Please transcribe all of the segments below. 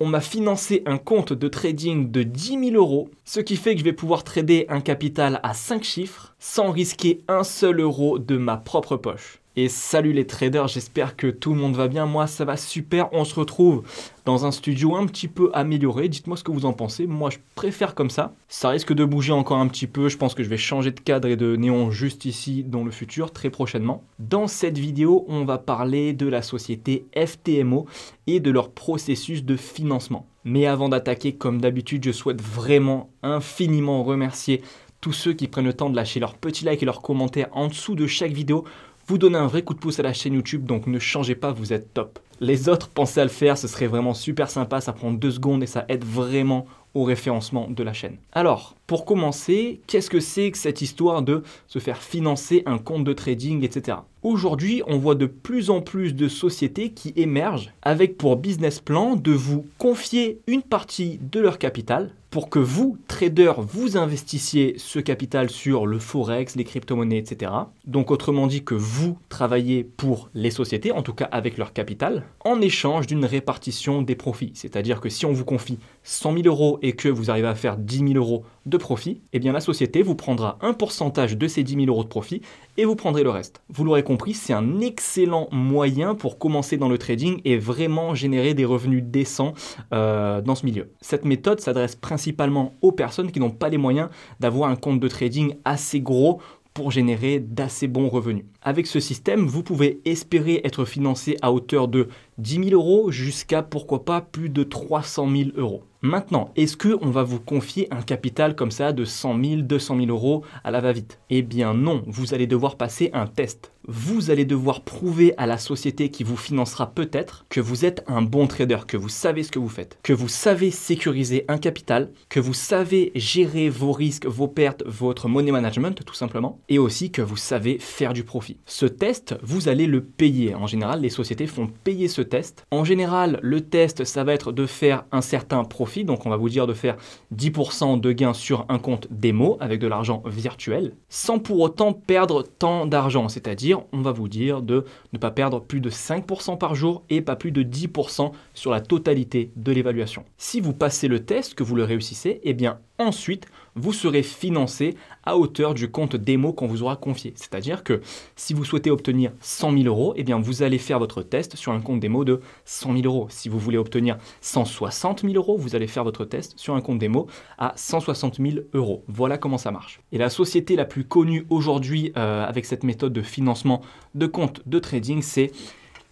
on m'a financé un compte de trading de 10 000 euros, ce qui fait que je vais pouvoir trader un capital à 5 chiffres sans risquer un seul euro de ma propre poche. Et salut les traders, j'espère que tout le monde va bien. Moi, ça va super. On se retrouve dans un studio un petit peu amélioré. Dites-moi ce que vous en pensez. Moi, je préfère comme ça. Ça risque de bouger encore un petit peu. Je pense que je vais changer de cadre et de néon juste ici dans le futur, très prochainement. Dans cette vidéo, on va parler de la société FTMO et de leur processus de financement. Mais avant d'attaquer, comme d'habitude, je souhaite vraiment infiniment remercier tous ceux qui prennent le temps de lâcher leur petit like et leurs commentaires en dessous de chaque vidéo vous donnez un vrai coup de pouce à la chaîne YouTube, donc ne changez pas, vous êtes top. Les autres, pensez à le faire, ce serait vraiment super sympa, ça prend deux secondes et ça aide vraiment au référencement de la chaîne. Alors, pour commencer, qu'est-ce que c'est que cette histoire de se faire financer un compte de trading, etc. Aujourd'hui, on voit de plus en plus de sociétés qui émergent avec pour business plan de vous confier une partie de leur capital pour que vous, traders, vous investissiez ce capital sur le forex, les crypto-monnaies, etc. Donc autrement dit que vous travaillez pour les sociétés, en tout cas avec leur capital, en échange d'une répartition des profits. C'est-à-dire que si on vous confie 100 000 euros et que vous arrivez à faire 10 000 euros de profit, eh bien la société vous prendra un pourcentage de ces 10 000 euros de profit et vous prendrez le reste. Vous l'aurez compris, c'est un excellent moyen pour commencer dans le trading et vraiment générer des revenus décents euh, dans ce milieu. Cette méthode s'adresse principalement aux personnes qui n'ont pas les moyens d'avoir un compte de trading assez gros pour générer d'assez bons revenus. Avec ce système, vous pouvez espérer être financé à hauteur de 10 000 euros jusqu'à pourquoi pas plus de 300 000 euros. Maintenant, est-ce qu'on va vous confier un capital comme ça de 100 000, 200 000 euros à la va-vite Eh bien non, vous allez devoir passer un test. Vous allez devoir prouver à la société qui vous financera peut-être que vous êtes un bon trader, que vous savez ce que vous faites, que vous savez sécuriser un capital, que vous savez gérer vos risques, vos pertes, votre money management tout simplement, et aussi que vous savez faire du profit. Ce test, vous allez le payer. En général, les sociétés font payer ce test. En général, le test, ça va être de faire un certain profit donc on va vous dire de faire 10% de gains sur un compte démo avec de l'argent virtuel, sans pour autant perdre tant d'argent. C'est-à-dire, on va vous dire de ne pas perdre plus de 5% par jour et pas plus de 10% sur la totalité de l'évaluation. Si vous passez le test, que vous le réussissez, eh bien ensuite, vous serez financé à hauteur du compte démo qu'on vous aura confié. C'est-à-dire que si vous souhaitez obtenir 100 000 euros, eh bien vous allez faire votre test sur un compte démo de 100 000 euros. Si vous voulez obtenir 160 000 euros, vous allez faire votre test sur un compte démo à 160 000 euros. Voilà comment ça marche. Et la société la plus connue aujourd'hui euh, avec cette méthode de financement de compte de trading, c'est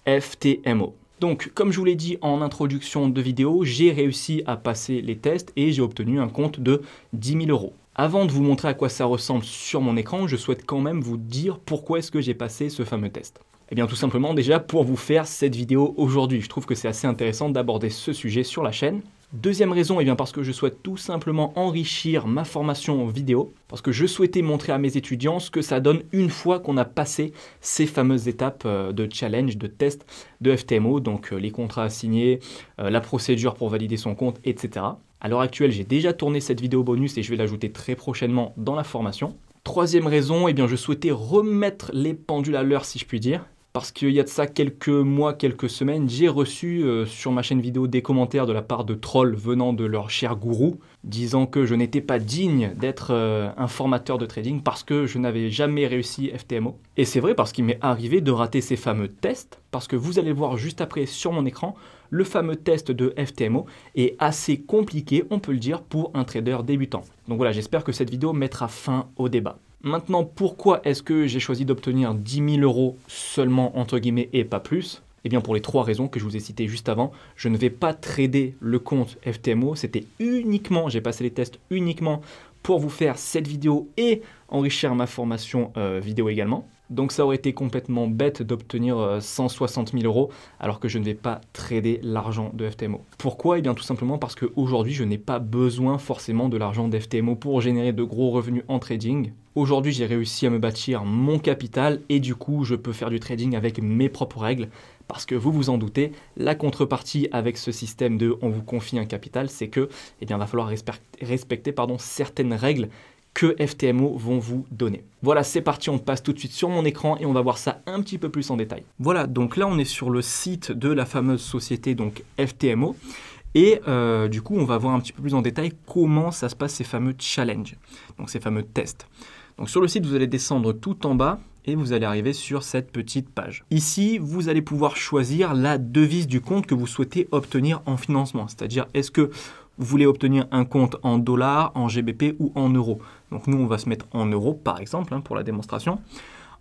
FTMO. Donc, comme je vous l'ai dit en introduction de vidéo, j'ai réussi à passer les tests et j'ai obtenu un compte de 10 000 euros. Avant de vous montrer à quoi ça ressemble sur mon écran, je souhaite quand même vous dire pourquoi est-ce que j'ai passé ce fameux test. Et eh bien tout simplement déjà pour vous faire cette vidéo aujourd'hui. Je trouve que c'est assez intéressant d'aborder ce sujet sur la chaîne. Deuxième raison, et eh bien parce que je souhaite tout simplement enrichir ma formation vidéo, parce que je souhaitais montrer à mes étudiants ce que ça donne une fois qu'on a passé ces fameuses étapes euh, de challenge, de test de FTMO, donc euh, les contrats à signer, euh, la procédure pour valider son compte, etc. À l'heure actuelle, j'ai déjà tourné cette vidéo bonus et je vais l'ajouter très prochainement dans la formation. Troisième raison, eh bien je souhaitais remettre les pendules à l'heure si je puis dire parce qu'il y a de ça quelques mois, quelques semaines, j'ai reçu euh, sur ma chaîne vidéo des commentaires de la part de trolls venant de leur cher gourou, disant que je n'étais pas digne d'être euh, un formateur de trading parce que je n'avais jamais réussi FTMO. Et c'est vrai parce qu'il m'est arrivé de rater ces fameux tests, parce que vous allez voir juste après sur mon écran, le fameux test de FTMO est assez compliqué, on peut le dire, pour un trader débutant. Donc voilà, j'espère que cette vidéo mettra fin au débat. Maintenant, pourquoi est-ce que j'ai choisi d'obtenir 10 000 euros seulement, entre guillemets, et pas plus eh bien, pour les trois raisons que je vous ai citées juste avant, je ne vais pas trader le compte FTMO. C'était uniquement, j'ai passé les tests uniquement pour vous faire cette vidéo et enrichir ma formation euh, vidéo également. Donc ça aurait été complètement bête d'obtenir 160 euh, 000 euros alors que je ne vais pas trader l'argent de FTMO. Pourquoi Eh bien tout simplement parce qu'aujourd'hui je n'ai pas besoin forcément de l'argent de FTMO pour générer de gros revenus en trading. Aujourd'hui, j'ai réussi à me bâtir mon capital et du coup, je peux faire du trading avec mes propres règles. Parce que vous vous en doutez, la contrepartie avec ce système de on vous confie un capital, c'est que, eh bien, va falloir respecter certaines règles que FTMO vont vous donner. Voilà, c'est parti, on passe tout de suite sur mon écran et on va voir ça un petit peu plus en détail. Voilà, donc là on est sur le site de la fameuse société donc FTMO et euh, du coup on va voir un petit peu plus en détail comment ça se passe ces fameux challenges, donc ces fameux tests. Donc sur le site, vous allez descendre tout en bas et vous allez arriver sur cette petite page. Ici, vous allez pouvoir choisir la devise du compte que vous souhaitez obtenir en financement, c'est-à-dire est-ce que vous voulez obtenir un compte en dollars, en GBP ou en euros. Donc nous, on va se mettre en euros, par exemple, hein, pour la démonstration.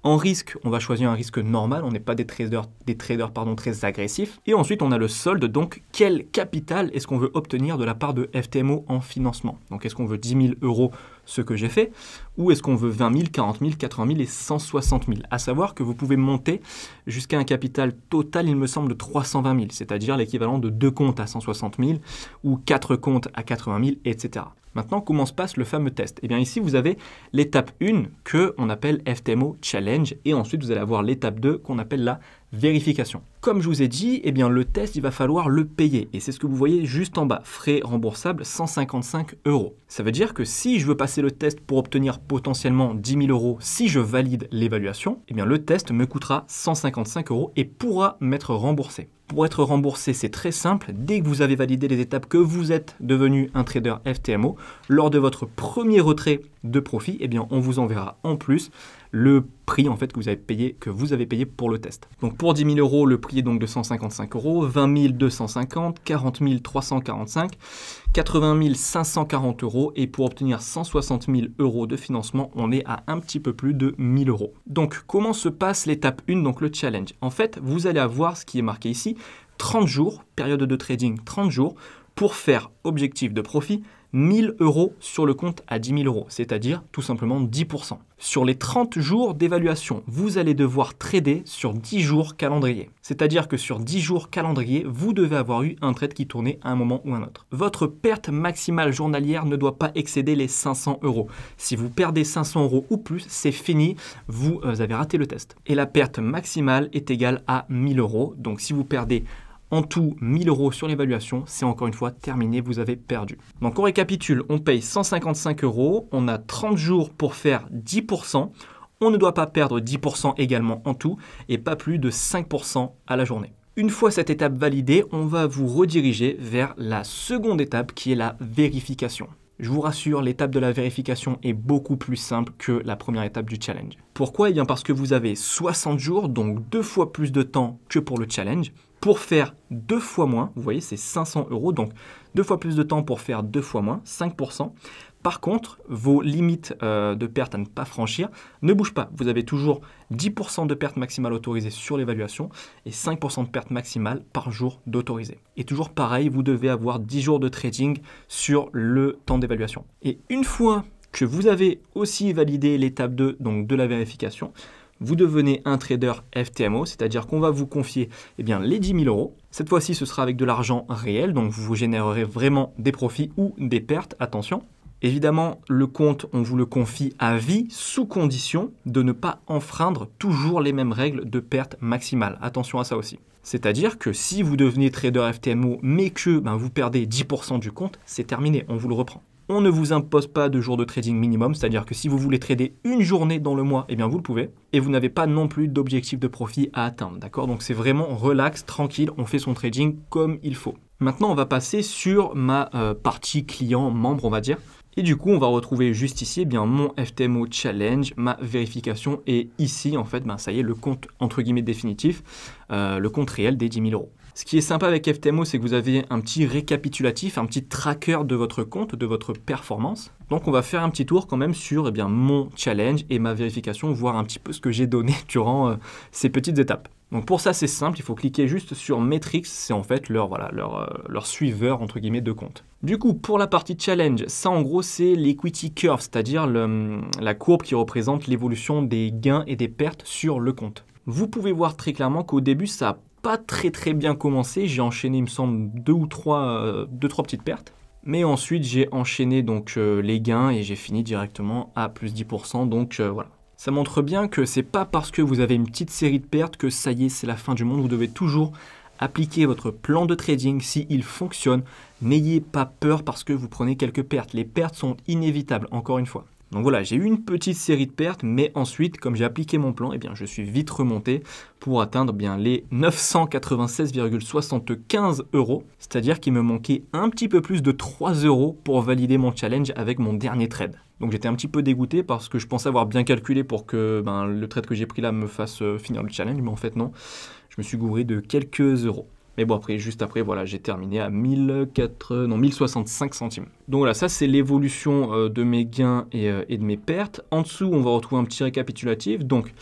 En risque, on va choisir un risque normal, on n'est pas des traders, des traders pardon, très agressifs. Et ensuite, on a le solde, donc quel capital est-ce qu'on veut obtenir de la part de FTMO en financement Donc est-ce qu'on veut 10 000 euros ce que j'ai fait, ou est-ce qu'on veut 20 000, 40 000, 80 000 et 160 000 À savoir que vous pouvez monter jusqu'à un capital total, il me semble, de 320 000, c'est-à-dire l'équivalent de deux comptes à 160 000 ou quatre comptes à 80 000, etc. Maintenant, comment se passe le fameux test Eh bien ici, vous avez l'étape 1 que on appelle FTMO Challenge et ensuite vous allez avoir l'étape 2 qu'on appelle la vérification. Comme je vous ai dit, eh bien, le test, il va falloir le payer. Et c'est ce que vous voyez juste en bas, frais remboursables 155 euros. Ça veut dire que si je veux passer le test pour obtenir potentiellement 10 000 euros, si je valide l'évaluation, eh bien, le test me coûtera 155 euros et pourra m'être remboursé. Pour être remboursé, c'est très simple. Dès que vous avez validé les étapes que vous êtes devenu un trader FTMO, lors de votre premier retrait de profit, eh bien, on vous enverra en plus le prix en fait que vous avez payé, que vous avez payé pour le test. Donc pour 10 000 euros, le prix est donc de 155 euros, 20 250, 40 345, 80 540 euros et pour obtenir 160 000 euros de financement, on est à un petit peu plus de 1000 euros. Donc comment se passe l'étape 1, donc le challenge En fait, vous allez avoir ce qui est marqué ici, 30 jours, période de trading 30 jours, pour faire objectif de profit 1000 euros sur le compte à 10 000 euros, c'est-à-dire tout simplement 10%. Sur les 30 jours d'évaluation, vous allez devoir trader sur 10 jours calendrier. C'est-à-dire que sur 10 jours calendrier, vous devez avoir eu un trade qui tournait à un moment ou un autre. Votre perte maximale journalière ne doit pas excéder les 500 euros. Si vous perdez 500 euros ou plus, c'est fini, vous euh, avez raté le test. Et la perte maximale est égale à 1000 euros. Donc si vous perdez en tout, 1000 euros sur l'évaluation, c'est encore une fois terminé, vous avez perdu. Donc on récapitule, on paye 155 euros, on a 30 jours pour faire 10%, on ne doit pas perdre 10% également en tout, et pas plus de 5% à la journée. Une fois cette étape validée, on va vous rediriger vers la seconde étape qui est la vérification. Je vous rassure, l'étape de la vérification est beaucoup plus simple que la première étape du challenge. Pourquoi Eh bien parce que vous avez 60 jours, donc deux fois plus de temps que pour le challenge pour faire deux fois moins, vous voyez, c'est 500 euros, donc deux fois plus de temps pour faire deux fois moins, 5%. Par contre, vos limites euh, de perte à ne pas franchir ne bougent pas. Vous avez toujours 10% de perte maximale autorisée sur l'évaluation et 5% de perte maximale par jour d'autorisé. Et toujours pareil, vous devez avoir 10 jours de trading sur le temps d'évaluation. Et une fois que vous avez aussi validé l'étape 2, donc de la vérification, vous devenez un trader FTMO, c'est-à-dire qu'on va vous confier eh bien, les 10 000 euros. Cette fois-ci, ce sera avec de l'argent réel, donc vous générerez vraiment des profits ou des pertes, attention. Évidemment, le compte, on vous le confie à vie sous condition de ne pas enfreindre toujours les mêmes règles de perte maximale. Attention à ça aussi. C'est-à-dire que si vous devenez trader FTMO mais que ben, vous perdez 10% du compte, c'est terminé, on vous le reprend. On ne vous impose pas de jours de trading minimum, c'est-à-dire que si vous voulez trader une journée dans le mois, eh bien vous le pouvez. Et vous n'avez pas non plus d'objectif de profit à atteindre, d'accord Donc c'est vraiment relax, tranquille, on fait son trading comme il faut. Maintenant, on va passer sur ma euh, partie client membre, on va dire. Et du coup, on va retrouver juste ici eh bien, mon FTMO challenge, ma vérification et ici, en fait, ben, ça y est, le compte entre guillemets définitif, euh, le compte réel des 10 000 euros. Ce qui est sympa avec FTMO, c'est que vous avez un petit récapitulatif, un petit tracker de votre compte, de votre performance. Donc on va faire un petit tour quand même sur eh bien, mon challenge et ma vérification, voir un petit peu ce que j'ai donné durant euh, ces petites étapes. Donc pour ça c'est simple, il faut cliquer juste sur Metrics, c'est en fait leur, voilà, leur, euh, leur suiveur entre guillemets de compte. Du coup pour la partie challenge, ça en gros c'est l'equity curve, c'est-à-dire la courbe qui représente l'évolution des gains et des pertes sur le compte. Vous pouvez voir très clairement qu'au début ça pas très très bien commencé. J'ai enchaîné, il me semble, deux ou trois, euh, deux, trois petites pertes. Mais ensuite, j'ai enchaîné donc euh, les gains et j'ai fini directement à plus 10%. Donc euh, voilà. Ça montre bien que c'est pas parce que vous avez une petite série de pertes que ça y est, c'est la fin du monde. Vous devez toujours appliquer votre plan de trading si il fonctionne. N'ayez pas peur parce que vous prenez quelques pertes. Les pertes sont inévitables, encore une fois. Donc voilà, j'ai eu une petite série de pertes, mais ensuite, comme j'ai appliqué mon plan, eh bien, je suis vite remonté pour atteindre bien les 996,75 euros, c'est-à-dire qu'il me manquait un petit peu plus de 3 euros pour valider mon challenge avec mon dernier trade. Donc j'étais un petit peu dégoûté parce que je pensais avoir bien calculé pour que ben, le trade que j'ai pris là me fasse euh, finir le challenge, mais en fait non, je me suis gouré de quelques euros. Mais bon, après, juste après, voilà, j'ai terminé à 1004, non, 1065 centimes. Donc voilà, ça c'est l'évolution euh, de mes gains et, euh, et, de mes pertes. En dessous, on va retrouver un petit récapitulatif. Donc,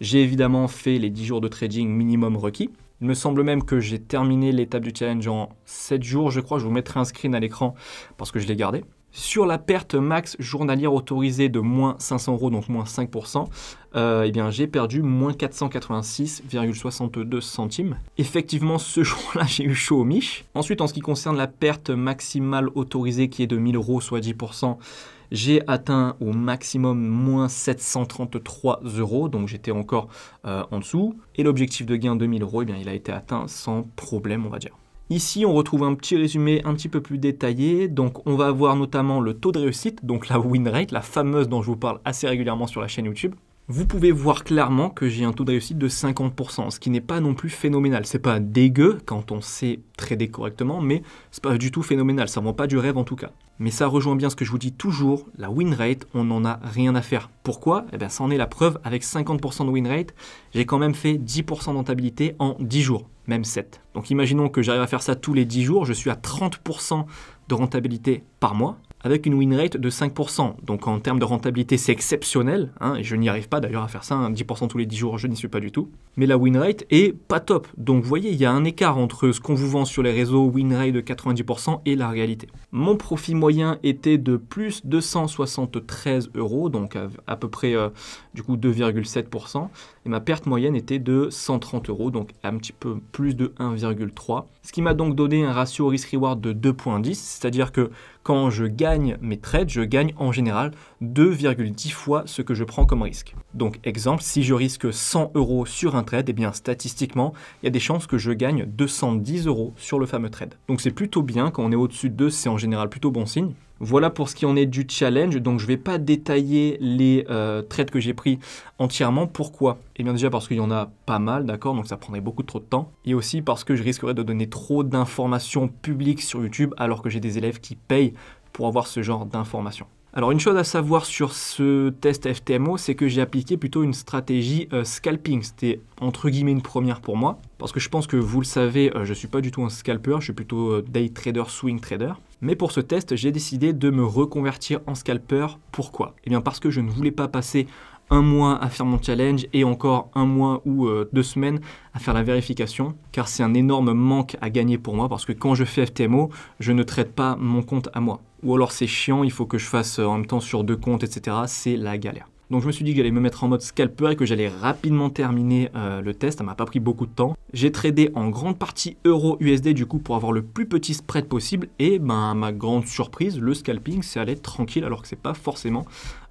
j'ai évidemment fait les 10 jours de trading minimum requis. Il me semble même que j'ai terminé l'étape du challenge en 7 jours, je crois. Je vous mettrai un screen à l'écran parce que je l'ai gardé sur la perte max journalière autorisée de moins 500 euros, donc moins 5%, euh, eh bien j'ai perdu moins 486,62 centimes. Effectivement, ce jour-là, j'ai eu chaud au miche. Ensuite, en ce qui concerne la perte maximale autorisée qui est de 1000 euros, soit 10%, j'ai atteint au maximum moins 733 euros, donc j'étais encore euh, en dessous. Et l'objectif de gain 1000 euros, et eh bien, il a été atteint sans problème, on va dire. Ici, on retrouve un petit résumé un petit peu plus détaillé. Donc, on va voir notamment le taux de réussite, donc la win rate, la fameuse dont je vous parle assez régulièrement sur la chaîne YouTube. Vous pouvez voir clairement que j'ai un taux de réussite de 50%, ce qui n'est pas non plus phénoménal. C'est pas dégueu quand on sait trader correctement, mais c'est pas du tout phénoménal. Ça ne vend pas du rêve en tout cas. Mais ça rejoint bien ce que je vous dis toujours, la win rate, on n'en a rien à faire. Pourquoi Eh bien, ça en est la preuve. Avec 50% de win rate, j'ai quand même fait 10% d'entabilité en 10 jours même 7. Donc imaginons que j'arrive à faire ça tous les 10 jours, je suis à 30% de rentabilité par mois avec une win rate de 5%. Donc en termes de rentabilité, c'est exceptionnel. Hein, et je n'y arrive pas d'ailleurs à faire ça, 10% hein. tous les 10 jours, je n'y suis pas du tout. Mais la win rate est pas top. Donc vous voyez, il y a un écart entre ce qu'on vous vend sur les réseaux, win rate de 90% et la réalité. Mon profit moyen était de plus 273 euros, donc à, peu près euh, du coup 2,7%. Et ma perte moyenne était de 130 euros, donc un petit peu plus de 1,3. Ce qui m'a donc donné un ratio risk-reward de 2,10, c'est-à-dire que quand je gagne mes trades, je gagne en général 2,10 fois ce que je prends comme risque. Donc exemple, si je risque 100 euros sur un trade, et eh bien statistiquement, il y a des chances que je gagne 210 euros sur le fameux trade. Donc c'est plutôt bien, quand on est au-dessus de 2, c'est en général plutôt bon signe. Voilà pour ce qui en est du challenge. Donc je ne vais pas détailler les euh, trades que j'ai pris entièrement. Pourquoi Eh bien déjà parce qu'il y en a pas mal, d'accord Donc ça prendrait beaucoup trop de temps. Et aussi parce que je risquerais de donner trop d'informations publiques sur YouTube alors que j'ai des élèves qui payent pour avoir ce genre d'informations. Alors une chose à savoir sur ce test FTMO, c'est que j'ai appliqué plutôt une stratégie euh, scalping. C'était entre guillemets une première pour moi, parce que je pense que vous le savez, euh, je ne suis pas du tout un scalper, je suis plutôt day trader, swing trader. Mais pour ce test, j'ai décidé de me reconvertir en scalper. Pourquoi Eh bien parce que je ne voulais pas passer un mois à faire mon challenge et encore un mois ou euh, deux semaines à faire la vérification, car c'est un énorme manque à gagner pour moi, parce que quand je fais FTMO, je ne traite pas mon compte à moi. Ou alors c'est chiant, il faut que je fasse euh, en même temps sur deux comptes, etc. C'est la galère. Donc je me suis dit que j'allais me mettre en mode scalper et que j'allais rapidement terminer euh, le test. Ça m'a pas pris beaucoup de temps. J'ai tradé en grande partie euro USD du coup pour avoir le plus petit spread possible. Et ben ma grande surprise, le scalping, c'est allé tranquille alors que c'est pas forcément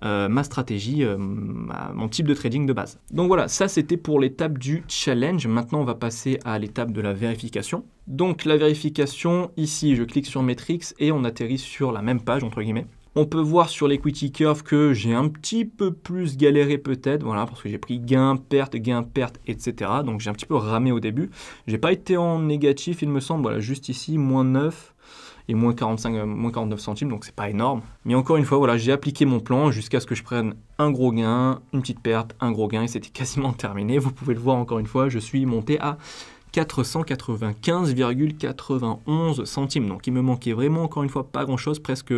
euh, ma stratégie, euh, mon type de trading de base. Donc voilà, ça c'était pour l'étape du challenge. Maintenant on va passer à l'étape de la vérification. Donc la vérification, ici je clique sur Metrics et on atterrit sur la même page entre guillemets. On peut voir sur l'equity curve que j'ai un petit peu plus galéré peut-être, voilà, parce que j'ai pris gain, perte, gain, perte, etc. Donc j'ai un petit peu ramé au début. J'ai pas été en négatif, il me semble, voilà, juste ici, moins 9 et moins 45, 49 euh, centimes, donc c'est pas énorme. Mais encore une fois, voilà, j'ai appliqué mon plan jusqu'à ce que je prenne un gros gain, une petite perte, un gros gain, et c'était quasiment terminé. Vous pouvez le voir encore une fois, je suis monté à 495,91 centimes. Donc il me manquait vraiment, encore une fois, pas grand-chose, presque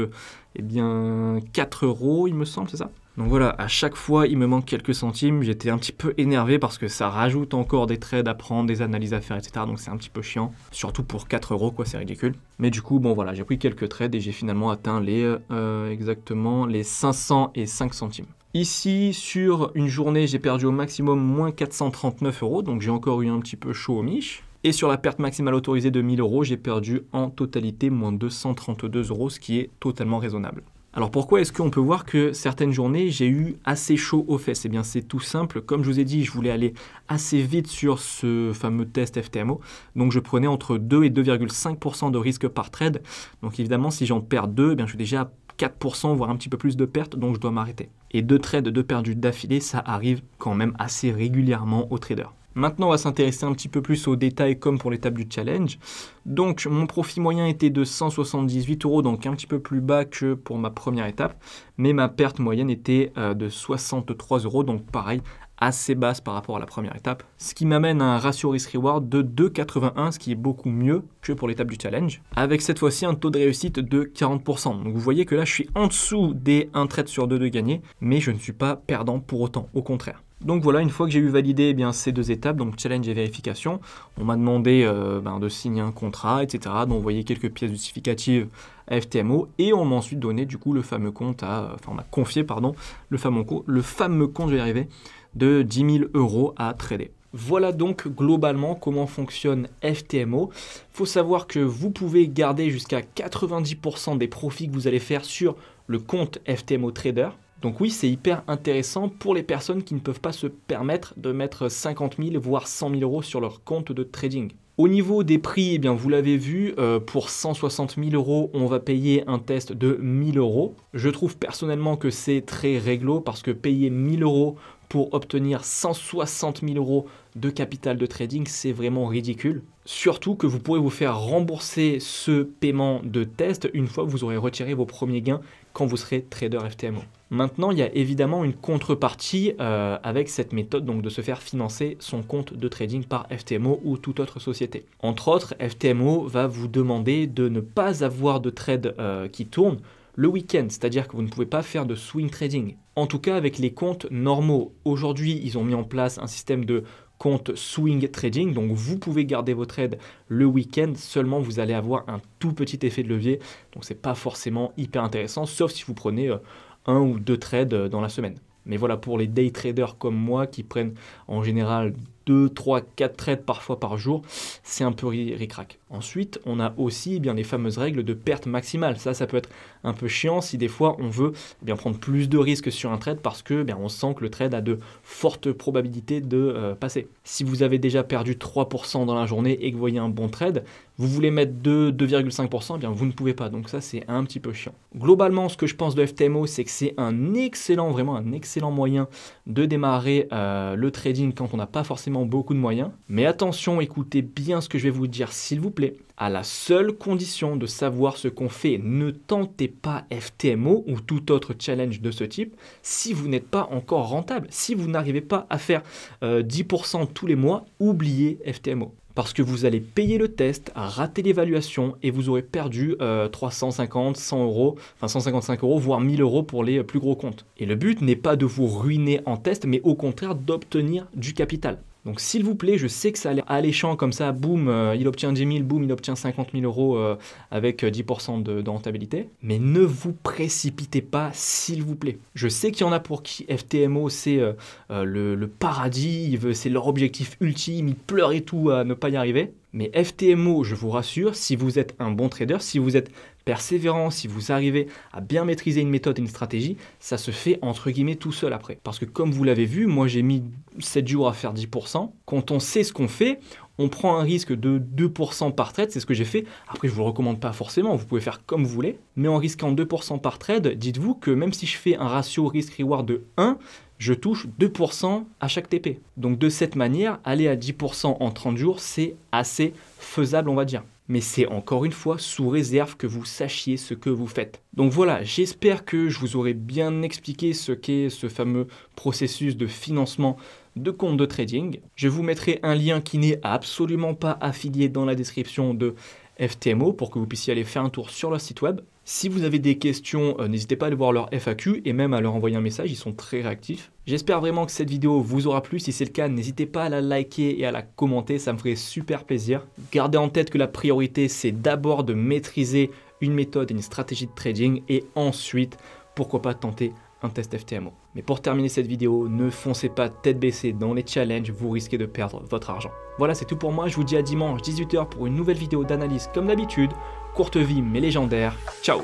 eh bien, 4 euros, il me semble, c'est ça donc voilà, à chaque fois, il me manque quelques centimes. J'étais un petit peu énervé parce que ça rajoute encore des trades à prendre, des analyses à faire, etc. Donc c'est un petit peu chiant. Surtout pour 4 euros, quoi, c'est ridicule. Mais du coup, bon voilà, j'ai pris quelques trades et j'ai finalement atteint les euh, exactement les 500 et 5 centimes. Ici, sur une journée, j'ai perdu au maximum moins 439 euros, donc j'ai encore eu un petit peu chaud au mich. Et sur la perte maximale autorisée de 1000 euros, j'ai perdu en totalité moins 232 euros, ce qui est totalement raisonnable. Alors pourquoi est-ce qu'on peut voir que certaines journées, j'ai eu assez chaud au fesses Eh bien c'est tout simple, comme je vous ai dit, je voulais aller assez vite sur ce fameux test FTMO, donc je prenais entre 2 et 2,5% de risque par trade. Donc évidemment, si j'en perds 2, eh bien je suis déjà à 4%, voire un petit peu plus de pertes, donc je dois m'arrêter. Et deux trades, deux perdus d'affilée, ça arrive quand même assez régulièrement aux traders. Maintenant, on va s'intéresser un petit peu plus aux détails comme pour l'étape du challenge. Donc, mon profit moyen était de 178 euros, donc un petit peu plus bas que pour ma première étape, mais ma perte moyenne était euh, de 63 euros, donc pareil, assez basse par rapport à la première étape, ce qui m'amène à un ratio risk-reward de 2,81, ce qui est beaucoup mieux que pour l'étape du challenge, avec cette fois-ci un taux de réussite de 40%. Donc vous voyez que là, je suis en dessous des 1 trade sur 2 de gagné, mais je ne suis pas perdant pour autant, au contraire. Donc voilà, une fois que j'ai eu validé eh bien, ces deux étapes, donc challenge et vérification, on m'a demandé euh, ben, de signer un contrat, etc., d'envoyer quelques pièces justificatives à FTMO, et on m'a ensuite donné du coup le fameux compte à, enfin on m'a confié pardon, le fameux compte, le fameux compte, je vais y arriver, de 10 000 euros à trader. Voilà donc globalement comment fonctionne FTMO. Faut savoir que vous pouvez garder jusqu'à 90% des profits que vous allez faire sur le compte FTMO Trader. Donc oui, c'est hyper intéressant pour les personnes qui ne peuvent pas se permettre de mettre 50 000 voire 100 000 euros sur leur compte de trading. Au niveau des prix, eh bien, vous l'avez vu, euh, pour 160 000 euros, on va payer un test de 000 euros. Je trouve personnellement que c'est très réglo parce que payer 1000 euros pour obtenir 160 000 euros de capital de trading, c'est vraiment ridicule. Surtout que vous pourrez vous faire rembourser ce paiement de test une fois que vous aurez retiré vos premiers gains quand vous serez trader FTMO. Maintenant, il y a évidemment une contrepartie euh, avec cette méthode, donc de se faire financer son compte de trading par FTMO ou toute autre société. Entre autres, FTMO va vous demander de ne pas avoir de trade euh, qui tourne le week-end, c'est-à-dire que vous ne pouvez pas faire de swing trading en tout cas avec les comptes normaux. Aujourd'hui, ils ont mis en place un système de compte swing trading, donc vous pouvez garder vos trades le week-end, seulement vous allez avoir un tout petit effet de levier, donc ce n'est pas forcément hyper intéressant, sauf si vous prenez euh, un ou deux trades euh, dans la semaine. Mais voilà, pour les day traders comme moi qui prennent en général 2, 3, 4 trades parfois par jour, c'est un peu ric-rac. Ensuite, on a aussi eh bien les fameuses règles de perte maximale. Ça, ça peut être un peu chiant si des fois on veut eh bien prendre plus de risques sur un trade parce que eh bien, on sent que le trade a de fortes probabilités de euh, passer. Si vous avez déjà perdu 3% dans la journée et que vous voyez un bon trade, vous voulez mettre 2,5%, bien vous ne pouvez pas. Donc ça, c'est un petit peu chiant. Globalement, ce que je pense de FTMO, c'est que c'est un excellent, vraiment un excellent moyen de démarrer euh, le trading quand on n'a pas forcément beaucoup de moyens. Mais attention, écoutez bien ce que je vais vous dire, s'il vous plaît. À la seule condition de savoir ce qu'on fait, ne tentez pas FTMO ou tout autre challenge de ce type si vous n'êtes pas encore rentable. Si vous n'arrivez pas à faire 10% euh, tous les mois, oubliez FTMO parce que vous allez payer le test, rater l'évaluation et vous aurez perdu 350, euh, 100 euros, enfin 155 euros, voire 1000 euros pour les euh, plus gros comptes. Et le but n'est pas de vous ruiner en test, mais au contraire d'obtenir du capital. Donc s'il vous plaît, je sais que ça a l'air alléchant comme ça, boum, euh, il obtient 10 000, boum, il obtient 50 000 euros euh, avec 10% euh, de, rentabilité. Mais ne vous précipitez pas, s'il vous plaît. Je sais qu'il y en a pour qui FTMO, c'est le, paradis, c'est leur objectif ultime, ils pleurent et tout à ne pas y arriver. Mais FTMO, je vous rassure, si vous êtes un bon trader, si vous êtes persévérant, si vous arrivez à bien maîtriser une méthode et une stratégie, ça se fait entre guillemets tout seul après. Parce que comme vous l'avez vu, moi j'ai mis 7 jours à faire 10%. Quand on sait ce qu'on fait, on prend un risque de 2% par trade, c'est ce que j'ai fait. Après, je ne vous recommande pas forcément, vous pouvez faire comme vous voulez. Mais en risquant 2% par trade, dites-vous que même si je fais un ratio risque-reward de 1, je touche 2% à chaque TP. Donc de cette manière, aller à 10% en 30 jours, c'est assez faisable, on va dire mais c'est encore une fois sous réserve que vous sachiez ce que vous faites. Donc voilà, j'espère que je vous aurai bien expliqué ce qu'est ce fameux processus de financement de compte de trading. Je vous mettrai un lien qui n'est absolument pas affilié dans la description de FTMO pour que vous puissiez aller faire un tour sur leur site web. Si vous avez des questions, euh, n'hésitez pas à aller voir leur FAQ et même à leur envoyer un message, ils sont très réactifs. J'espère vraiment que cette vidéo vous aura plu. Si c'est le cas, n'hésitez pas à la liker et à la commenter, ça me ferait super plaisir. Gardez en tête que la priorité, c'est d'abord de maîtriser une méthode et une stratégie de trading et ensuite, pourquoi pas tenter un test FTMO. Mais pour terminer cette vidéo, ne foncez pas tête baissée dans les challenges, vous risquez de perdre votre argent. Voilà, c'est tout pour moi, je vous dis à dimanche 18h pour une nouvelle vidéo d'analyse comme d'habitude courte vie mais légendaire. Ciao